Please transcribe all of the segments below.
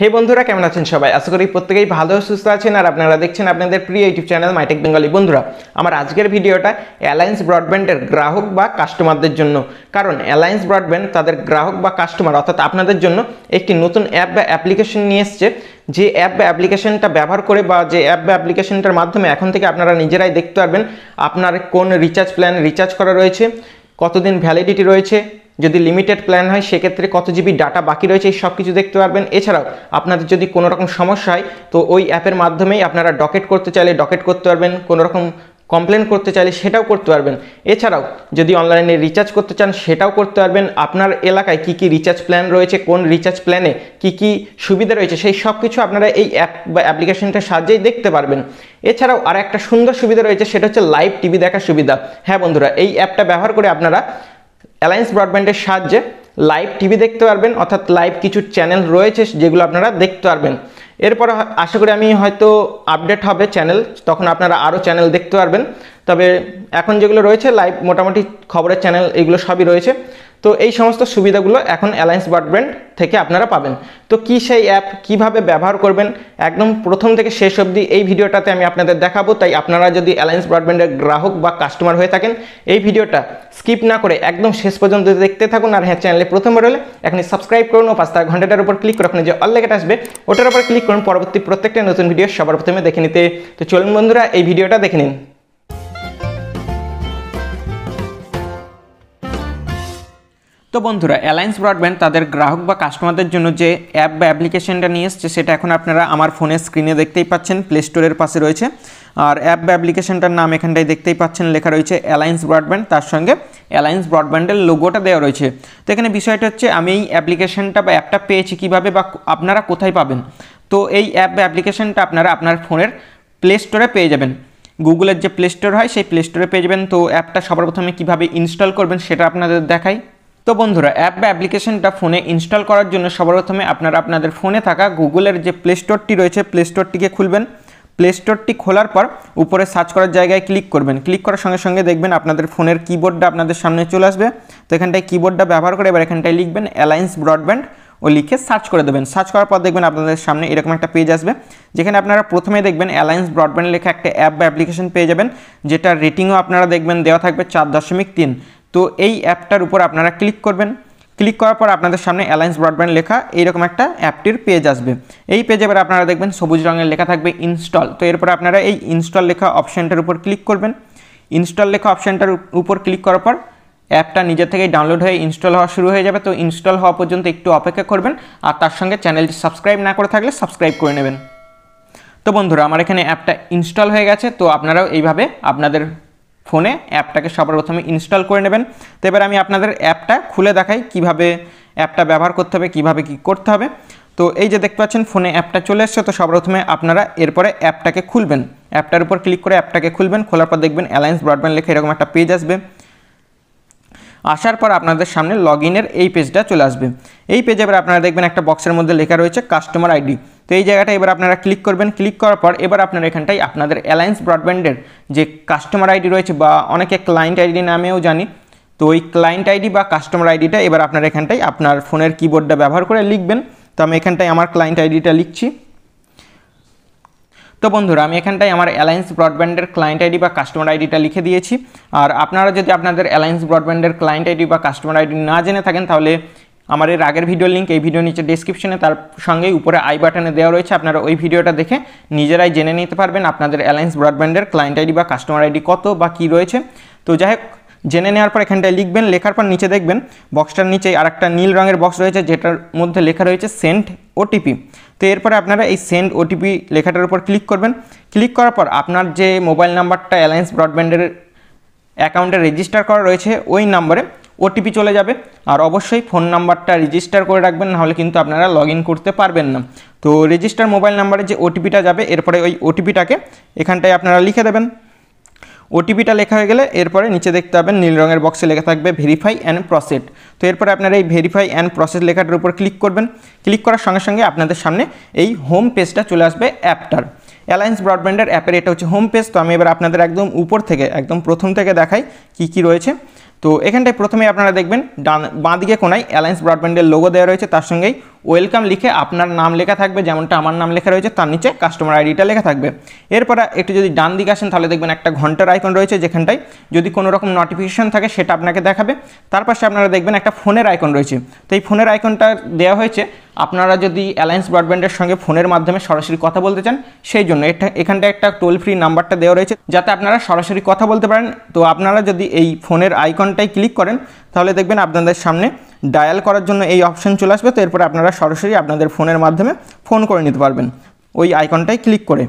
হে বন্ধুরা কেমন আছেন সবাই আশা করি প্রত্যেকেই ভালো সুস্থ আছেন আর আপনারা দেখছেন আপনাদের প্রিয় ইউটিউব চ্যানেল মাইটেক বেঙ্গলি বন্ধুরা আমার আজকের ভিডিওটা অ্যালায়েন্স ব্রডব্যান্ডের গ্রাহক বা কাস্টমারদের জন্য কারণ অ্যালায়েন্স ব্রডব্যান্ড তাদের গ্রাহক বা কাস্টমার অর্থাৎ আপনাদের জন্য একটি নতুন অ্যাপ বা অ্যাপ্লিকেশন নিয়ে এসছে যে অ্যাপ বা অ্যাপ্লিকেশনটা ব্যবহার করে বা যে অ্যাপ বা অ্যাপ্লিকেশনটার মাধ্যমে এখন থেকে আপনারা নিজেরাই দেখতে পারবেন আপনার কোন রিচার্জ প্ল্যান রিচার্জ করা রয়েছে কতদিন ভ্যালিডিটি রয়েছে যদি লিমিটেড প্ল্যান হয় সেক্ষেত্রে কত জিবি ডাটা বাকি রয়েছে এই সব কিছু দেখতে পারবেন এছাড়াও আপনাদের যদি কোনো রকম সমস্যা হয় তো ওই অ্যাপের মাধ্যমেই আপনারা ডকেট করতে চাইলে ডকেট করতে পারবেন কোনো রকম কমপ্লেন করতে চাইলে সেটাও করতে পারবেন এছাড়াও যদি অনলাইনে রিচার্জ করতে চান সেটাও করতে পারবেন আপনার এলাকায় কি কি রিচার্জ প্ল্যান রয়েছে কোন রিচার্জ প্ল্যানে কি কি সুবিধা রয়েছে সেই সব কিছু আপনারা এই অ্যাপ বা অ্যাপ্লিকেশনটার সাহায্যেই দেখতে পারবেন এছাড়াও আর একটা সুন্দর সুবিধা রয়েছে সেটা হচ্ছে লাইভ টিভি দেখার সুবিধা হ্যাঁ বন্ধুরা এই অ্যাপটা ব্যবহার করে আপনারা অ্যালায়েন্স ব্রডব্যান্ডের সাহায্যে লাইভ টিভি দেখতে পারবেন অর্থাৎ লাইভ কিছু চ্যানেল রয়েছে যেগুলো আপনারা দেখতে পারবেন এরপর আশা করি আমি হয়তো আপডেট হবে চ্যানেল তখন আপনারা আরও চ্যানেল দেখতে পারবেন তবে এখন যেগুলো রয়েছে লাইভ মোটামুটি খবরের চ্যানেল এগুলো সবই রয়েছে তো এই সমস্ত সুবিধাগুলো এখন অ্যালায়েন্স ব্রডব্যান্ড থেকে আপনারা পাবেন তো কি সেই অ্যাপ কিভাবে ব্যবহার করবেন একদম প্রথম থেকে শেষ অবধি এই ভিডিওটাতে আমি আপনাদের দেখাবো তাই আপনারা যদি অ্যালায়েন্স ব্রডব্যান্ডের গ্রাহক বা কাস্টমার হয়ে থাকেন এই ভিডিওটা স্কিপ না করে একদম শেষ পর্যন্ত দেখতে থাকুন আর হ্যাঁ চ্যানেলে প্রথমবার হলে এখন সাবস্ক্রাইব করুন ও পাঁচ তার ঘন্টাটার উপর ক্লিক করে যে অল লেখাটা আসবে ওটার উপর ক্লিক করুন পরবর্তী প্রত্যেকটা নতুন ভিডিও সবার প্রথমে দেখে নিতে তো চলুন বন্ধুরা এই ভিডিওটা দেখে নিন তো বন্ধুরা অ্যালায়েন্স ব্রডব্যান্ড তাদের গ্রাহক বা কাস্টমারদের জন্য যে অ্যাপ বা অ্যাপ্লিকেশনটা নিয়ে এসছে সেটা এখন আপনারা আমার ফোনের স্ক্রিনে দেখতেই পাচ্ছেন প্লে স্টোরের পাশে রয়েছে আর অ্যাপ বা অ্যাপ্লিকেশনটার নাম এখানটায় দেখতেই পাচ্ছেন লেখা রয়েছে অ্যালায়েন্স ব্রডব্যান্ড তার সঙ্গে অ্যালায়েন্স ব্রডব্যান্ডের লোগোটা দেওয়া রয়েছে তো এখানে বিষয়টা হচ্ছে আমি এই অ্যাপ্লিকেশনটা বা অ্যাপটা পেয়েছি কীভাবে বা আপনারা কোথায় পাবেন তো এই অ্যাপ বা অ্যাপ্লিকেশনটা আপনারা আপনার ফোনের প্লে স্টোরে পেয়ে যাবেন গুগলের যে প্লে স্টোর হয় সেই প্লে স্টোরে পেয়ে যাবেন তো অ্যাপটা সবার প্রথমে কীভাবে ইনস্টল করবেন সেটা আপনাদের দেখাই তো বন্ধুরা অ্যাপ বা অ্যাপ্লিকেশনটা ফোনে ইনস্টল করার জন্য সবার প্রথমে আপনারা আপনাদের ফোনে থাকা গুগলের যে প্লে স্টোরটি রয়েছে প্লে স্টোরটিকে খুলবেন প্লে স্টোরটি খোলার পর উপরে সার্চ করার জায়গায় ক্লিক করবেন ক্লিক করার সঙ্গে সঙ্গে দেখবেন আপনাদের ফোনের কিবোর্ডটা আপনাদের সামনে চলে আসবে তো এখানটায় কিবোর্ডটা ব্যবহার করে এবার এখানটায় লিখবেন অ্যালায়েন্স ব্রডব্যান্ড ও লিখে সার্চ করে দেবেন সার্চ করার পর দেখবেন আপনাদের সামনে এরকম একটা পেজ আসবে যেখানে আপনারা প্রথমে দেখবেন অ্যালায়েন্স ব্রডব্যান্ড লেখা একটা অ্যাপ বা অ্যাপ্লিকেশন পেয়ে যাবেন যেটা রেটিংও আপনারা দেখবেন দেওয়া থাকবে চার দশমিক তিন তো এই অ্যাপটার উপর আপনারা ক্লিক করবেন ক্লিক করার পর আপনাদের সামনে অ্যালায়েন্স ব্রডব্যান্ড লেখা এইরকম একটা অ্যাপটির পেজ আসবে এই পেজে এবার আপনারা দেখবেন সবুজ রঙের লেখা থাকবে ইনস্টল তো এরপর আপনারা এই ইনস্টল লেখা অপশানটার উপর ক্লিক করবেন ইনস্টল লেখা অপশানটার উপর ক্লিক করার পর অ্যাপটা নিজের থেকেই ডাউনলোড হয়ে ইনস্টল হওয়া শুরু হয়ে যাবে তো ইনস্টল হওয়া পর্যন্ত একটু অপেক্ষা করবেন আর তার সঙ্গে চ্যানেলটি সাবস্ক্রাইব না করে থাকলে সাবস্ক্রাইব করে নেবেন তো বন্ধুরা আমার এখানে অ্যাপটা ইনস্টল হয়ে গেছে তো আপনারাও এইভাবে আপনাদের ফোনে অ্যাপটাকে সবার প্রথমে ইনস্টল করে নেবেন তো এবার আমি আপনাদের অ্যাপটা খুলে দেখাই কিভাবে অ্যাপটা ব্যবহার করতে হবে কিভাবে কি করতে হবে তো এই যে দেখতে পাচ্ছেন ফোনে অ্যাপটা চলে এসছে তো সবার প্রথমে আপনারা এরপরে অ্যাপটাকে খুলবেন অ্যাপটার উপর ক্লিক করে অ্যাপটাকে খুলবেন খোলার পর দেখবেন অ্যালায়েন্স ব্রডব্যান্ড লেখা এরকম একটা পেজ আসবে আসার পর আপনাদের সামনে লগ ইনের এই পেজটা চলে আসবে এই পেজে এবার আপনারা দেখবেন একটা বক্সের মধ্যে লেখা রয়েছে কাস্টমার আইডি তো এই জায়গাটা এবার আপনারা ক্লিক করবেন ক্লিক করার পর এবার আপনারা এখানটাই আপনাদের অ্যালায়েন্স ব্রডব্যান্ডের যে কাস্টমার আইডি রয়েছে বা অনেকে ক্লায়েন্ট আইডি নামেও জানি তো ওই ক্লায়েন্ট আইডি বা কাস্টমার আইডিটা এবার আপনার এখানটাই আপনার ফোনের কিবোর্ডটা ব্যবহার করে লিখবেন তো আমি এখানটায় আমার ক্লায়েন্ট আইডিটা লিখছি তো বন্ধুরা আমি এখানটায় আমার অ্যালায়েন্স ব্রডব্যান্ডের ক্লায়েন্ট আইডি বা কাস্টমার আইডিটা লিখে দিয়েছি আর আপনারা যদি আপনাদের অ্যালায়েন্স ব্রডব্যান্ডের ক্লায়েন্ট আইডি বা কাস্টমার আইডি না জেনে থাকেন তাহলে আমার এর আগের ভিডিও লিঙ্ক এই ভিডিও নিচে ডিসক্রিপশনে তার সঙ্গে উপরে আই বাটনে দেওয়া রয়েছে আপনারা ওই ভিডিওটা দেখে নিজেরাই জেনে নিতে পারবেন আপনাদের অ্যালায়েন্স ব্রডব্যান্ডের ক্লায়েন্ট আইডি বা কাস্টমার আইডি কত বা কি রয়েছে তো যাই হোক জেনে নেওয়ার পর এখানটায় লিখবেন লেখার পর নিচে দেখবেন বক্সটার নিচে আর একটা নীল রঙের বক্স রয়েছে যেটার মধ্যে লেখা রয়েছে সেন্ট ওটিপি তো এরপরে আপনারা এই সেন্ড ওটিপি লেখাটার উপর ক্লিক করবেন ক্লিক করার পর আপনার যে মোবাইল নাম্বারটা অ্যালায়েন্স ব্রডব্যান্ডের অ্যাকাউন্টে রেজিস্টার করা রয়েছে ওই নাম্বারে ওটিপি চলে যাবে আর অবশ্যই ফোন নাম্বারটা রেজিস্টার করে রাখবেন নাহলে কিন্তু আপনারা লগ করতে পারবেন না তো রেজিস্টার মোবাইল নাম্বারে যে ওটিপিটা যাবে এরপরে ওই ওটিপিটাকে এখানটায় আপনারা লিখে দেবেন ওটিপিটা লেখা হয়ে গেলে এরপরে নিচে দেখতে পাবেন নীল রঙের বক্সে লেখা থাকবে ভেরিফাই অ্যান্ড প্রসেড তো এরপরে আপনারা এই ভেরিফাই অ্যান্ড প্রসেস লেখাটার উপর ক্লিক করবেন ক্লিক করার সঙ্গে সঙ্গে আপনাদের সামনে এই হোম পেজটা চলে আসবে অ্যাপটার অ্যালায়েন্স ব্রডব্যান্ডের অ্যাপের এটা হচ্ছে হোম পেজ তো আমি এবার আপনাদের একদম উপর থেকে একদম প্রথম থেকে দেখাই কি কি রয়েছে তো এখানটায় প্রথমে আপনারা দেখবেন ডান বাঁদিকে কোনায় অ্যালায়েন্স ব্রডব্যান্ডের লোগো দেওয়া রয়েছে তার সঙ্গেই ওয়েলকাম লিখে আপনার নাম লেখা থাকবে যেমনটা আমার নাম লেখা রয়েছে তার নিচে কাস্টমার আইডিটা লেখা থাকবে এরপরে একটু যদি ডান দিকে আসেন তাহলে দেখবেন একটা ঘন্টার আইকন রয়েছে যেখানটায় যদি কোনো রকম নোটিফিকেশান থাকে সেটা আপনাকে দেখাবে তার পাশে আপনারা দেখবেন একটা ফোনের আইকন রয়েছে তো এই ফোনের আইকনটা দেওয়া হয়েছে আপনারা যদি অ্যালায়েন্স ব্রডব্যান্ডের সঙ্গে ফোনের মাধ্যমে সরাসরি কথা বলতে চান সেই জন্য এটা এখানটা একটা টোল ফ্রি নাম্বারটা দেওয়া রয়েছে যাতে আপনারা সরাসরি কথা বলতে পারেন তো আপনারা যদি এই ফোনের আইকনটাই ক্লিক করেন তাহলে দেখবেন আপনাদের সামনে ডায়াল করার জন্য এই অপশন চলে আসবে তো এরপরে আপনারা সরাসরি আপনাদের ফোনের মাধ্যমে ফোন করে নিতে পারবেন ওই আইকনটাই ক্লিক করে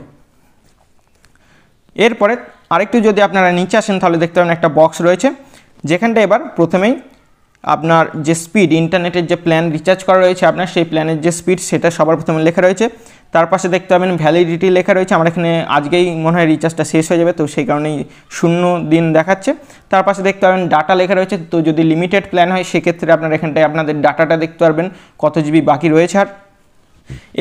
এরপরে আরেকটু যদি আপনারা নিচে আসেন তাহলে দেখতে পাবেন একটা বক্স রয়েছে যেখানটা এবার প্রথমেই আপনার যে স্পিড ইন্টারনেটের যে প্ল্যান রিচার্জ করা রয়েছে আপনার সেই প্ল্যানের যে স্পিড সেটা সবার প্রথমে লেখা রয়েছে তার পাশে দেখতে পাবেন ভ্যালিডিটি লেখা রয়েছে আমার এখানে আজকেই মনে হয় রিচার্জটা শেষ হয়ে যাবে তো সেই কারণেই শূন্য দিন দেখাচ্ছে তার পাশে দেখতে পাবেন ডাটা লেখা রয়েছে তো যদি লিমিটেড প্ল্যান হয় সেক্ষেত্রে আপনার এখানটায় আপনাদের ডাটাটা দেখতে পারবেন কত জিবি বাকি রয়েছে আর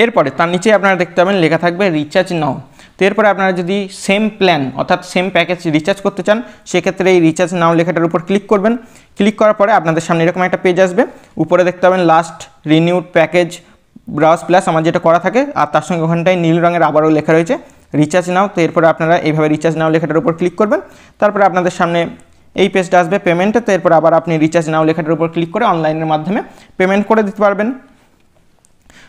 এরপরে তার নিচে আপনারা দেখতে পাবেন লেখা থাকবে রিচার্জ নাও তো এরপরে আপনারা যদি সেম প্ল্যান অর্থাৎ সেম প্যাকেজ রিচার্জ করতে চান সেক্ষেত্রে এই রিচার্জ নাও লেখাটার উপর ক্লিক করবেন ক্লিক করার পরে আপনাদের সামনে এরকম একটা পেজ আসবে উপরে দেখতে পাবেন last renewed package browse plus আমার যেটা করা থাকে আর তার সঙ্গে ওখানটায় নীল রঙের আবারও লেখা রয়েছে রিচার্জ নাও তো এরপরে আপনারা এইভাবে রিচার্জ নাও লেখাটার উপর ক্লিক করবেন তারপরে আপনাদের সামনে এই পেজটা আসবে পেমেন্টে তো এরপর আবার আপনি রিচার্জ নাও লেখাটার উপর ক্লিক করে অনলাইনের মাধ্যমে পেমেন্ট করে দিতে পারবেন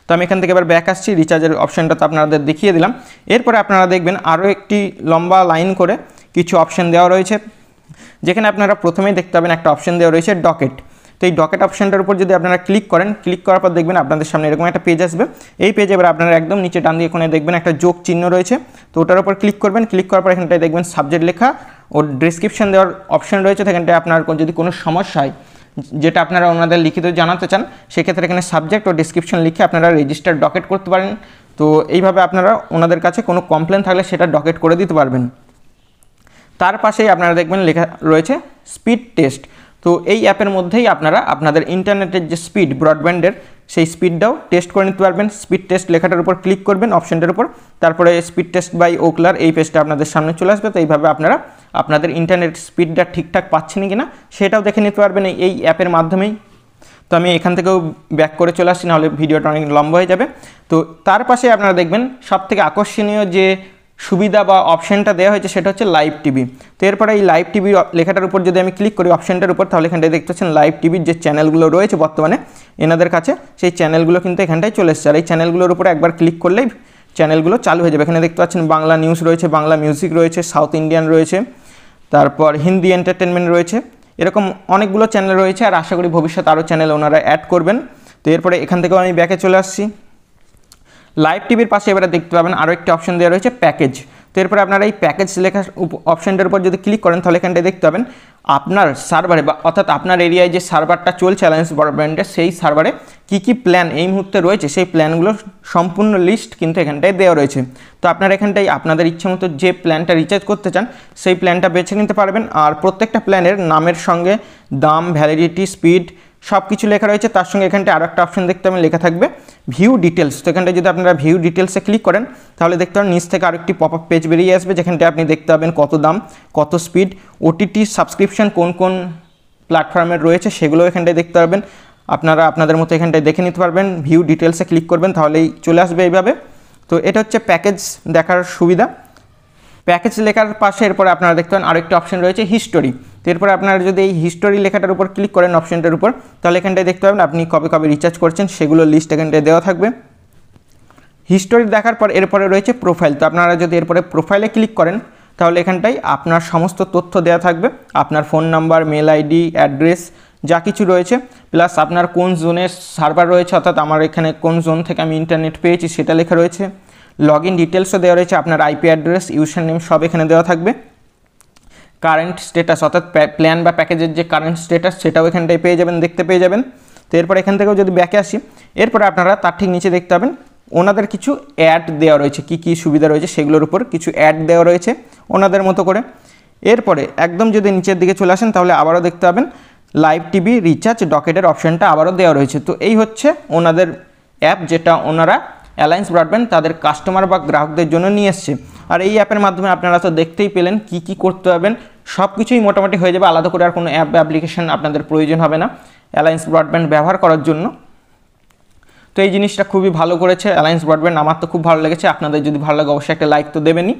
তো আমি এখান থেকে এবার ব্যাক আসছি রিচার্জের অপশানটা তো আপনাদের দেখিয়ে দিলাম এরপরে আপনারা দেখবেন আরও একটি লম্বা লাইন করে কিছু অপশান দেওয়া রয়েছে যেখানে আপনারা প্রথমেই দেখতে পাবেন একটা অপশন দেওয়া রয়েছে ডকেট তো এই ডকেট অপশানটার উপর যদি আপনারা ক্লিক করেন ক্লিক করার পর দেখবেন আপনাদের সামনে এরকম একটা পেজ আসবে এই পেজে এবার আপনারা একদম নিচে ডান দিয়ে এখানে দেখবেন একটা যোগ চিহ্ন রয়েছে তো ওটার উপর ক্লিক করবেন ক্লিক করার পর এখানটায় দেখবেন সাবজেক্ট লেখা ও ডিসক্রিপশান দেওয়ার অপশান রয়েছে সেখানটায় আপনার যদি কোনো সমস্যা হয় যেটা আপনারা ওনাদের লিখিত জানাতে চান সেক্ষেত্রে এখানে সাবজেক্ট ও ডিসক্রিপশন লিখে আপনারা রেজিস্টার ডকেট করতে পারেন তো এইভাবে আপনারা ওনাদের কাছে কোনো কমপ্লেন থাকলে সেটা ডকেট করে দিতে পারবেন তার পাশেই আপনারা দেখবেন লেখা রয়েছে স্পিড টেস্ট তো এই অ্যাপের মধ্যেই আপনারা আপনাদের ইন্টারনেটের যে স্পিড ব্রডব্যান্ডের সেই স্পিডটাও টেস্ট করে নিতে পারবেন স্পিড টেস্ট লেখাটার উপর ক্লিক করবেন অপশানটার উপর তারপরে স্পিড টেস্ট বাই ওকলার এই পেজটা আপনাদের সামনে চলে আসবে তো এইভাবে আপনারা আপনাদের ইন্টারনেট স্পিডটা ঠিকঠাক পাচ্ছেন কি না সেটাও দেখে নিতে পারবেন এই অ্যাপের মাধ্যমেই তো আমি এখান থেকেও ব্যাক করে চলে আসছি নাহলে ভিডিওটা অনেক লম্বা হয়ে যাবে তো তার পাশে আপনারা দেখবেন সবথেকে আকর্ষণীয় যে সুবিধা বা অপশানটা দেওয়া হয়েছে সেটা হচ্ছে লাইভ টিভি তো এরপরে এই লাইভ টিভির লেখাটার উপর যদি আমি ক্লিক করি অপশানটার উপর তাহলে এখানটায় দেখতে পাচ্ছেন লাইভ টিভির যে চ্যানেলগুলো রয়েছে বর্তমানে এনাদের কাছে সেই চ্যানেলগুলো কিন্তু এখানটায় চলে এসছে আর এই চ্যানেলগুলোর উপর একবার ক্লিক করলেই চ্যানেলগুলো চালু হয়ে যাবে এখানে দেখতে পাচ্ছেন বাংলা নিউজ রয়েছে বাংলা মিউজিক রয়েছে সাউথ ইন্ডিয়ান রয়েছে তারপর হিন্দি এন্টারটেনমেন্ট রয়েছে এরকম অনেকগুলো চ্যানেল রয়েছে আর আশা করি ভবিষ্যতে আরও চ্যানেল ওনারা অ্যাড করবেন তো এরপরে এখান থেকেও আমি ব্যাকে চলে আসছি লাইভ টিভির পাশে এবারে দেখতে পাবেন আরও একটি অপশন দেওয়া রয়েছে প্যাকেজ তো এরপরে আপনারা এই প্যাকেজ লেখা অপশানটার উপর যদি ক্লিক করেন তাহলে এখানটায় দেখতে পাবেন আপনার সার্ভারে বা অর্থাৎ আপনার এরিয়ায় যে সার্ভারটা চলছে অ্যালায়েন্স ব্রডব্যান্ডের সেই সার্ভারে কি কি প্ল্যান এই মুহূর্তে রয়েছে সেই প্ল্যানগুলো সম্পূর্ণ লিস্ট কিন্তু এখানটায় দেওয়া রয়েছে তো আপনারা এখানটায় আপনাদের ইচ্ছে মতো যে প্ল্যানটা রিচার্জ করতে চান সেই প্ল্যানটা বেছে নিতে পারবেন আর প্রত্যেকটা প্ল্যানের নামের সঙ্গে দাম ভ্যালিডিটি স্পিড সব কিছু লেখা রয়েছে তার সঙ্গে এখানটা আরও একটা অপশন দেখতে আমি লেখা থাকবে ভিউ ডিটেলস তো এখানটা যদি আপনারা ভিউ ডিটেলসে ক্লিক করেন তাহলে দেখতে পাবেন নিচ থেকে আরেকটি একটি পপ আপ পেজ বেরিয়ে আসবে যেখানটা আপনি দেখতে পাবেন কত দাম কত স্পিড ওটিটি সাবস্ক্রিপশান কোন কোন প্ল্যাটফর্মের রয়েছে সেগুলো এখানটায় দেখতে পারবেন আপনারা আপনাদের মতো এখানটায় দেখে নিতে পারবেন ভিউ ডিটেলসে ক্লিক করবেন তাহলেই চলে আসবে এইভাবে তো এটা হচ্ছে প্যাকেজ দেখার সুবিধা প্যাকেজ লেখার পাশে এরপরে আপনারা দেখতে পান একটি অপশন রয়েছে হিস্টোরি তো এরপরে আপনারা যদি এই হিস্টোরি লেখাটার উপর ক্লিক করেন অপশনটার উপর তাহলে এখানটায় দেখতে পাবেন আপনি কবে কবে রিচার্জ করছেন সেগুলো লিস্ট এখানটায় দেওয়া থাকবে হিস্টোরি দেখার পর এরপরে রয়েছে প্রোফাইল তো আপনারা যদি এরপরে প্রোফাইলে ক্লিক করেন তাহলে এখানটায় আপনার সমস্ত তথ্য দেওয়া থাকবে আপনার phone number mail ID address যা কিছু রয়েছে প্লাস আপনার কোন জোনের সার্ভার রয়েছে অর্থাৎ আমার এখানে কোন জোন থেকে আমি ইন্টারনেট পেয়েছি সেটা লেখা রয়েছে লগ ইন ডিটেলসও দেওয়া রয়েছে আপনার আইপি অ্যাড্রেস ইউশন নেম সব এখানে দেওয়া থাকবে কারেন্ট স্টেটাস অর্থাৎ প্ল্যান বা প্যাকেজের যে কারেন্ট স্টেটাস সেটাও এখানটায় পেয়ে যাবেন দেখতে পেয়ে যাবেন তো এরপর এখান থেকেও যদি ব্যাকে আসি এরপরে আপনারা তার ঠিক নিচে দেখতে পাবেন ওনাদের কিছু অ্যাড দেওয়া রয়েছে কি কি সুবিধা রয়েছে সেগুলোর উপর কিছু অ্যাড দেওয়া রয়েছে ওনাদের মতো করে এরপরে একদম যদি নিচের দিকে চলে আসেন তাহলে আবারও দেখতে পাবেন লাইভ টিভি রিচার্জ ডকেটের অপশানটা আবারও দেওয়া রয়েছে তো এই হচ্ছে ওনাদের অ্যাপ যেটা ওনারা অ্যালায়েন্স ব্রডব্যান্ড তাদের কাস্টমার বা গ্রাহকদের জন্য নিয়ে এসছে আর এই অ্যাপের মাধ্যমে আপনারা তো দেখতেই পেলেন কি কি করতে পারবেন সব কিছুই মোটামুটি হয়ে যাবে আলাদা করে আর কোনো অ্যাপ অ্যাপ্লিকেশান আপনাদের প্রয়োজন হবে না অ্যালায়েন্স ব্রডব্যান্ড ব্যবহার করার জন্য তো এই জিনিসটা খুবই ভালো করেছে অ্যালায়েন্স ব্রডব্যান্ড আমার তো খুব ভালো লেগেছে আপনাদের যদি ভালো লাগে অবশ্যই একটা লাইক তো দেবেনি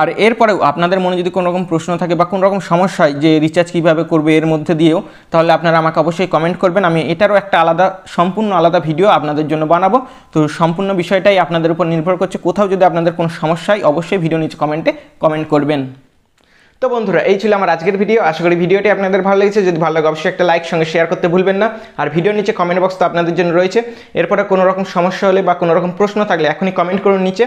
আর এরপরেও আপনাদের মনে যদি কোনো রকম প্রশ্ন থাকে বা কোনো রকম সমস্যা হয় যে রিচার্জ কীভাবে করবে এর মধ্যে দিয়েও তাহলে আপনারা আমাকে অবশ্যই কমেন্ট করবেন আমি এটারও একটা আলাদা সম্পূর্ণ আলাদা ভিডিও আপনাদের জন্য বানাবো তো সম্পূর্ণ বিষয়টাই আপনাদের উপর নির্ভর করছে কোথাও যদি আপনাদের কোনো সমস্যা হয় অবশ্যই ভিডিও নিচে কমেন্টে কমেন্ট করবেন তো বন্ধুরা এই ছিল আমার আজকের ভিডিও আশা করি ভিডিওটি আপনাদের ভালো লেগেছে যদি ভালো লাগে অবশ্যই একটা লাইক সঙ্গে শেয়ার করতে ভুলবেন না আর ভিডিও নিচে কমেন্ট বক্স তো আপনাদের জন্য রয়েছে এরপরে কোনো রকম সমস্যা হলে বা কোনো রকম প্রশ্ন থাকলে এখনই কমেন্ট করুন নিচে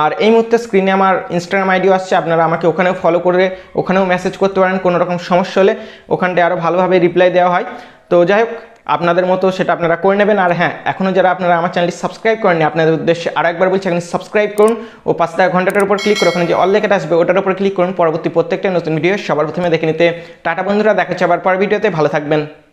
আর এই মুহূর্তে স্ক্রিনে আমার ইনস্টাগ্রাম আইডিও আসছে আপনারা আমাকে ওখানেও ফলো করে ওখানেও মেসেজ করতে পারেন কোনো রকম সমস্যা হলে ওখানটায় আরও ভালোভাবে রিপ্লাই দেওয়া হয় তো যাই হোক আপনাদের মতো সেটা আপনারা করে নেবেন আর হ্যাঁ এখনও যারা আপনারা আমার চ্যানেলটি সাবস্ক্রাইব করেননি আপনাদের উদ্দেশ্যে আর একবার বলছি এখানে সাবস্ক্রাইব করুন ও পাঁচ টাকা ঘন্টাটার উপর ক্লিক করে ওখানে যে অল লেখাটা আসবে ওটার উপর ক্লিক করুন পরবর্তী প্রত্যেকটা নতুন ভিডিও সবার প্রথমে দেখে নিতে টাটা বন্ধুরা দেখা আবার পর ভিডিওতে ভালো থাকবেন